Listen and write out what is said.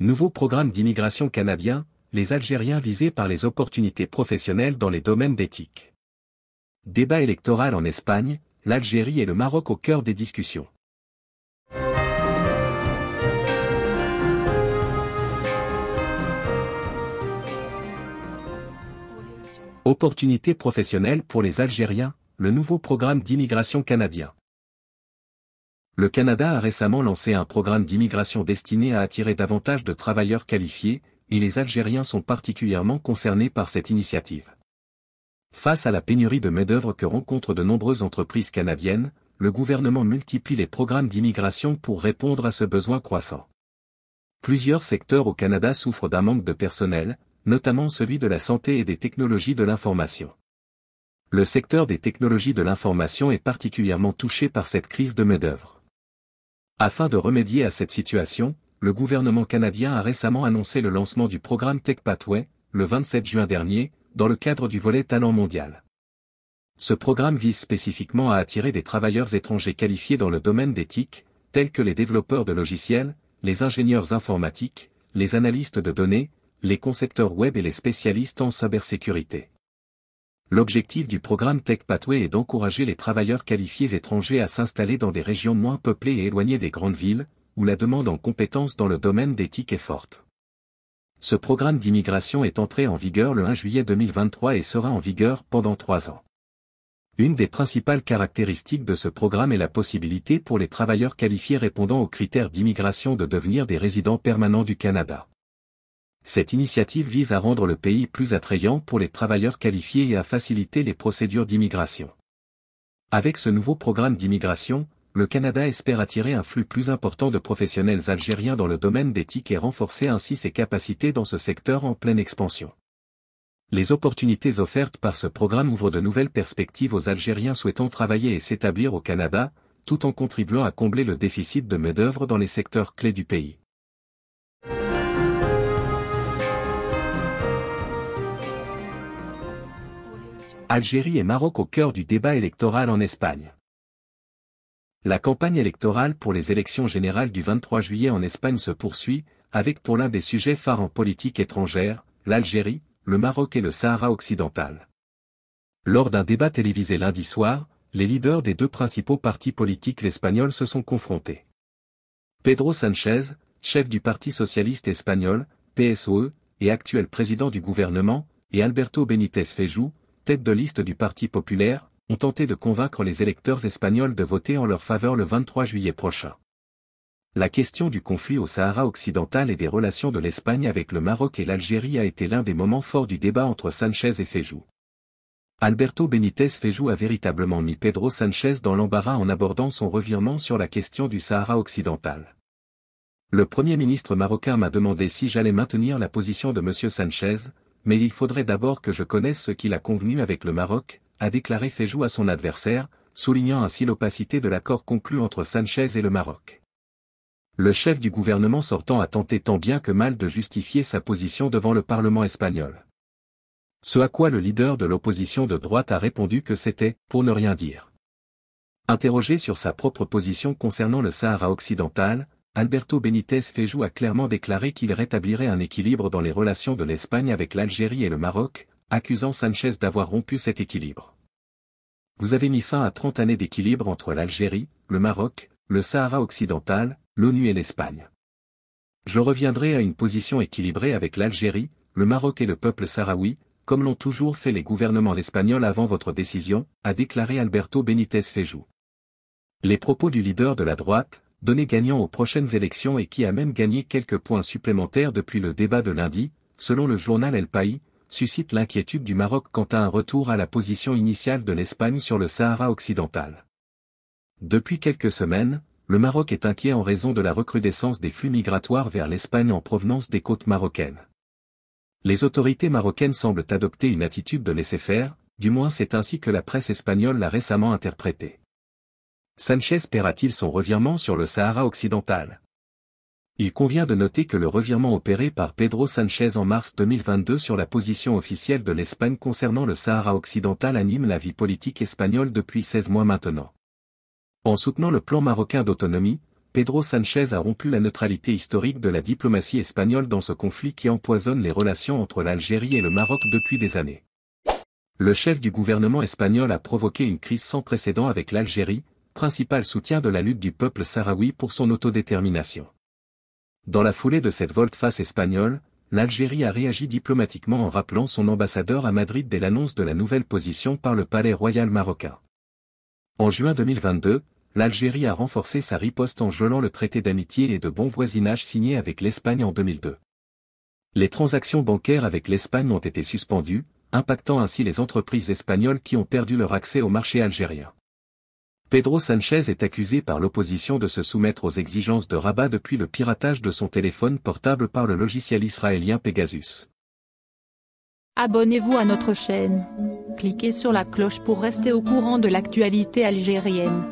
Nouveau programme d'immigration canadien, les Algériens visés par les opportunités professionnelles dans les domaines d'éthique. Débat électoral en Espagne, l'Algérie et le Maroc au cœur des discussions. Opportunités professionnelles pour les Algériens, le nouveau programme d'immigration canadien le Canada a récemment lancé un programme d'immigration destiné à attirer davantage de travailleurs qualifiés, et les Algériens sont particulièrement concernés par cette initiative. Face à la pénurie de main-d'œuvre que rencontrent de nombreuses entreprises canadiennes, le gouvernement multiplie les programmes d'immigration pour répondre à ce besoin croissant. Plusieurs secteurs au Canada souffrent d'un manque de personnel, notamment celui de la santé et des technologies de l'information. Le secteur des technologies de l'information est particulièrement touché par cette crise de main-d'œuvre. Afin de remédier à cette situation, le gouvernement canadien a récemment annoncé le lancement du programme Tech Pathway, le 27 juin dernier, dans le cadre du volet talent mondial. Ce programme vise spécifiquement à attirer des travailleurs étrangers qualifiés dans le domaine d'éthique, tels que les développeurs de logiciels, les ingénieurs informatiques, les analystes de données, les concepteurs web et les spécialistes en cybersécurité. L'objectif du programme Tech Pathway est d'encourager les travailleurs qualifiés étrangers à s'installer dans des régions moins peuplées et éloignées des grandes villes, où la demande en compétences dans le domaine d'éthique est forte. Ce programme d'immigration est entré en vigueur le 1 juillet 2023 et sera en vigueur pendant trois ans. Une des principales caractéristiques de ce programme est la possibilité pour les travailleurs qualifiés répondant aux critères d'immigration de devenir des résidents permanents du Canada. Cette initiative vise à rendre le pays plus attrayant pour les travailleurs qualifiés et à faciliter les procédures d'immigration. Avec ce nouveau programme d'immigration, le Canada espère attirer un flux plus important de professionnels algériens dans le domaine d'éthique et renforcer ainsi ses capacités dans ce secteur en pleine expansion. Les opportunités offertes par ce programme ouvrent de nouvelles perspectives aux Algériens souhaitant travailler et s'établir au Canada, tout en contribuant à combler le déficit de main-d'œuvre dans les secteurs clés du pays. Algérie et Maroc au cœur du débat électoral en Espagne. La campagne électorale pour les élections générales du 23 juillet en Espagne se poursuit, avec pour l'un des sujets phares en politique étrangère, l'Algérie, le Maroc et le Sahara occidental. Lors d'un débat télévisé lundi soir, les leaders des deux principaux partis politiques espagnols se sont confrontés. Pedro Sanchez, chef du Parti socialiste espagnol, PSOE, et actuel président du gouvernement, et Alberto Benítez Fejou, tête de liste du Parti populaire, ont tenté de convaincre les électeurs espagnols de voter en leur faveur le 23 juillet prochain. La question du conflit au Sahara occidental et des relations de l'Espagne avec le Maroc et l'Algérie a été l'un des moments forts du débat entre Sanchez et Féjou. Alberto Benitez Féjou a véritablement mis Pedro Sanchez dans l'embarras en abordant son revirement sur la question du Sahara occidental. Le Premier ministre marocain m'a demandé si j'allais maintenir la position de M. Sanchez, mais il faudrait d'abord que je connaisse ce qu'il a convenu avec le Maroc, a déclaré Fejou à son adversaire, soulignant ainsi l'opacité de l'accord conclu entre Sanchez et le Maroc. Le chef du gouvernement sortant a tenté tant bien que mal de justifier sa position devant le Parlement espagnol. Ce à quoi le leader de l'opposition de droite a répondu que c'était « pour ne rien dire ». Interrogé sur sa propre position concernant le Sahara occidental, Alberto Benitez Fejou a clairement déclaré qu'il rétablirait un équilibre dans les relations de l'Espagne avec l'Algérie et le Maroc, accusant Sanchez d'avoir rompu cet équilibre. Vous avez mis fin à 30 années d'équilibre entre l'Algérie, le Maroc, le Sahara occidental, l'ONU et l'Espagne. Je reviendrai à une position équilibrée avec l'Algérie, le Maroc et le peuple sahraoui, comme l'ont toujours fait les gouvernements espagnols avant votre décision, a déclaré Alberto Benitez Fejou. Les propos du leader de la droite, donné gagnant aux prochaines élections et qui a même gagné quelques points supplémentaires depuis le débat de lundi, selon le journal El País, suscite l'inquiétude du Maroc quant à un retour à la position initiale de l'Espagne sur le Sahara occidental. Depuis quelques semaines, le Maroc est inquiet en raison de la recrudescence des flux migratoires vers l'Espagne en provenance des côtes marocaines. Les autorités marocaines semblent adopter une attitude de laisser-faire, du moins c'est ainsi que la presse espagnole l'a récemment interprété. Sanchez paiera-t-il son revirement sur le Sahara occidental Il convient de noter que le revirement opéré par Pedro Sanchez en mars 2022 sur la position officielle de l'Espagne concernant le Sahara occidental anime la vie politique espagnole depuis 16 mois maintenant. En soutenant le plan marocain d'autonomie, Pedro Sanchez a rompu la neutralité historique de la diplomatie espagnole dans ce conflit qui empoisonne les relations entre l'Algérie et le Maroc depuis des années. Le chef du gouvernement espagnol a provoqué une crise sans précédent avec l'Algérie, principal soutien de la lutte du peuple sahraoui pour son autodétermination. Dans la foulée de cette volte-face espagnole, l'Algérie a réagi diplomatiquement en rappelant son ambassadeur à Madrid dès l'annonce de la nouvelle position par le palais royal marocain. En juin 2022, l'Algérie a renforcé sa riposte en gelant le traité d'amitié et de bon voisinage signé avec l'Espagne en 2002. Les transactions bancaires avec l'Espagne ont été suspendues, impactant ainsi les entreprises espagnoles qui ont perdu leur accès au marché algérien. Pedro Sanchez est accusé par l'opposition de se soumettre aux exigences de Rabat depuis le piratage de son téléphone portable par le logiciel israélien Pegasus. Abonnez-vous à notre chaîne. Cliquez sur la cloche pour rester au courant de l'actualité algérienne.